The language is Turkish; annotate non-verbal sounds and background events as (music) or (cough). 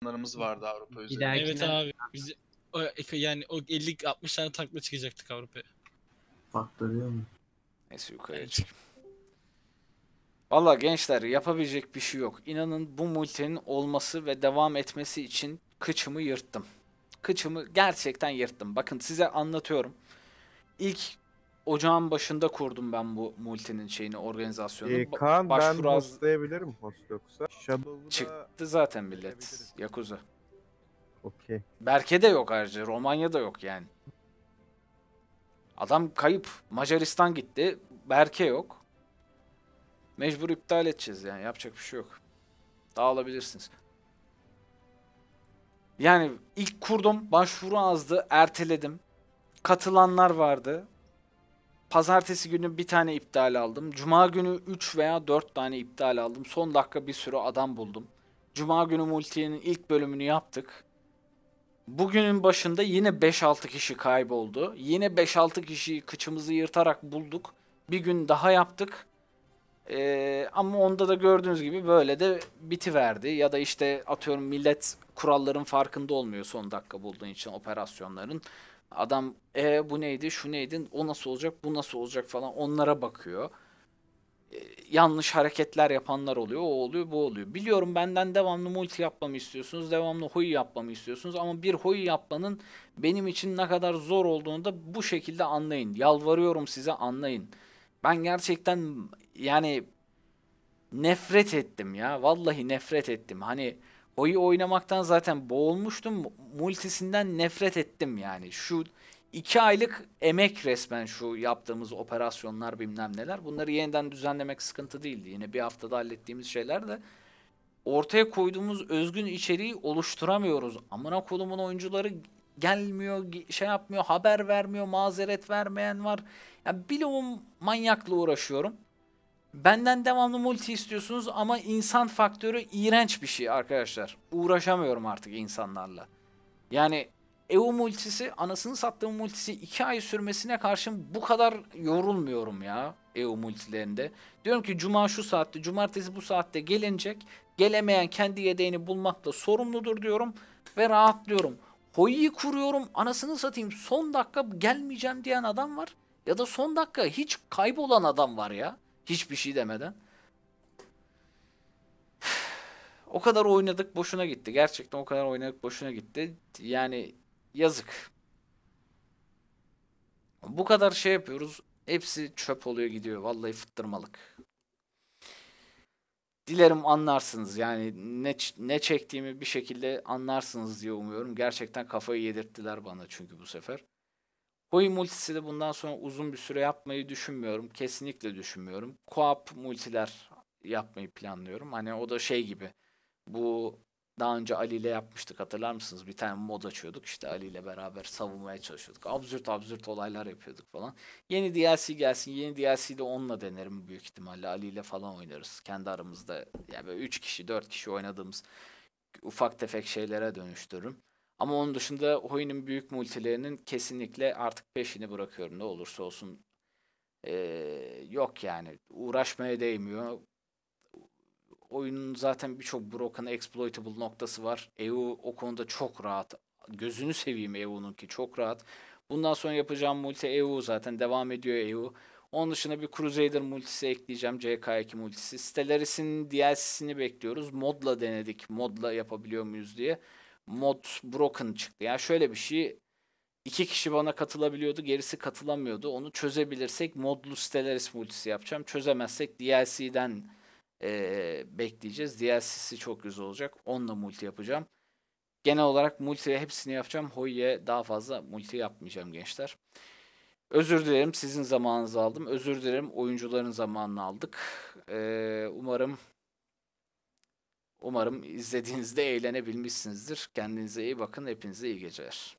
planlarımız vardı Avrupa üzerinde. Evet abi. Biz, o, yani o 50-60 tane takla çıkacaktık Avrupa'ya. Faktörüyor mu? Neyse yukarıya evet. çık. Valla gençler yapabilecek bir şey yok. İnanın bu multinin olması ve devam etmesi için kıçımı yırttım. Kıçımı gerçekten yırttım. Bakın size anlatıyorum. İlk ocağın başında kurdum ben bu multinin şeyini, organizasyonu. Ee, Kaan ben hostlayabilirim host yoksa. Shadow'u Çıktı zaten millet. Yakuza. Okey. Berke de yok ayrıca. Romanya'da yok yani. Adam kayıp. Macaristan gitti. Berke yok. Mecbur iptal edeceğiz yani. Yapacak bir şey yok. Dağılabilirsiniz. Yani ilk kurdum. Başvuru azdı. Erteledim. Katılanlar vardı. Pazartesi günü bir tane iptal aldım. Cuma günü 3 veya 4 tane iptal aldım. Son dakika bir sürü adam buldum. Cuma günü multiyenin ilk bölümünü yaptık. Bugünün başında yine 5-6 kişi kayboldu. Yine 5-6 kişiyi kıçımızı yırtarak bulduk. Bir gün daha yaptık. Ee, ama onda da gördüğünüz gibi böyle de biti verdi. Ya da işte atıyorum millet kuralların farkında olmuyor son dakika bulduğun için operasyonların. Adam e bu neydi şu neydi o nasıl olacak bu nasıl olacak falan onlara bakıyor. E, yanlış hareketler yapanlar oluyor o oluyor bu oluyor. Biliyorum benden devamlı multi yapmamı istiyorsunuz devamlı huy yapmamı istiyorsunuz ama bir huy yapmanın benim için ne kadar zor olduğunu da bu şekilde anlayın. Yalvarıyorum size anlayın. Ben gerçekten yani nefret ettim ya vallahi nefret ettim hani O'yu oynamaktan zaten boğulmuştum. Multisinden nefret ettim yani. Şu iki aylık emek resmen şu yaptığımız operasyonlar bilmem neler. Bunları yeniden düzenlemek sıkıntı değildi. Yine bir haftada hallettiğimiz şeyler de ortaya koyduğumuz özgün içeriği oluşturamıyoruz. Amına kolumun oyuncuları gelmiyor, şey yapmıyor, haber vermiyor, mazeret vermeyen var. Ya yani bilumum manyakla uğraşıyorum. Benden devamlı multi istiyorsunuz ama insan faktörü iğrenç bir şey arkadaşlar. Uğraşamıyorum artık insanlarla. Yani EU multisi anasını sattığım multisi 2 ay sürmesine karşın bu kadar yorulmuyorum ya EU multilerinde. Diyorum ki cuma şu saatte, cumartesi bu saatte gelinecek. Gelemeyen kendi yedeğini bulmakla sorumludur diyorum ve rahatlıyorum. Hoyi kuruyorum anasını satayım son dakika gelmeyeceğim diyen adam var. Ya da son dakika hiç kaybolan adam var ya. Hiçbir şey demeden. (sighs) O kadar oynadık boşuna gitti. Gerçekten o kadar oynadık boşuna gitti. Yani yazık. Bu kadar şey yapıyoruz. Hepsi çöp oluyor gidiyor. Vallahi fıttırmalık. Dilerim anlarsınız. Yani ne, ne çektiğimi bir şekilde anlarsınız diye umuyorum. Gerçekten kafayı yedirttiler bana çünkü bu sefer. Koyu multisi de bundan sonra uzun bir süre yapmayı düşünmüyorum. Kesinlikle düşünmüyorum. Co-op multiler yapmayı planlıyorum. Hani o da şey gibi. Bu daha önce Ali ile yapmıştık hatırlar mısınız? Bir tane mod açıyorduk işte Ali ile beraber savunmaya çalışıyorduk. Absürt absürt olaylar yapıyorduk falan. Yeni DLC gelsin. Yeni de onunla denerim büyük ihtimalle. Ali ile falan oynarız. Kendi aramızda yani böyle 3 kişi 4 kişi oynadığımız ufak tefek şeylere dönüştürürüm. Ama onun dışında oyunun büyük multilerinin kesinlikle artık peşini bırakıyorum. Ne olursa olsun ee, yok yani. Uğraşmaya değmiyor. Oyunun zaten birçok broken exploitable noktası var. EU o konuda çok rahat. Gözünü seveyim EU'nun ki çok rahat. Bundan sonra yapacağım multi EU zaten devam ediyor EU. Onun dışında bir Crusader multisi ekleyeceğim. CK2 multisi. Stellaris'in DLC'sini bekliyoruz. Modla denedik. Modla yapabiliyor muyuz diye mod broken çıktı. Yani şöyle bir şey iki kişi bana katılabiliyordu gerisi katılamıyordu. Onu çözebilirsek modlu siteler ismi yapacağım. Çözemezsek DLC'den e, bekleyeceğiz. DLC'si çok güzel olacak. Onunla multi yapacağım. Genel olarak multi hepsini yapacağım. Hoy'e daha fazla multi yapmayacağım gençler. Özür dilerim sizin zamanınızı aldım. Özür dilerim oyuncuların zamanını aldık. Ee, umarım Umarım izlediğinizde eğlenebilmişsinizdir. Kendinize iyi bakın. Hepinize iyi geceler.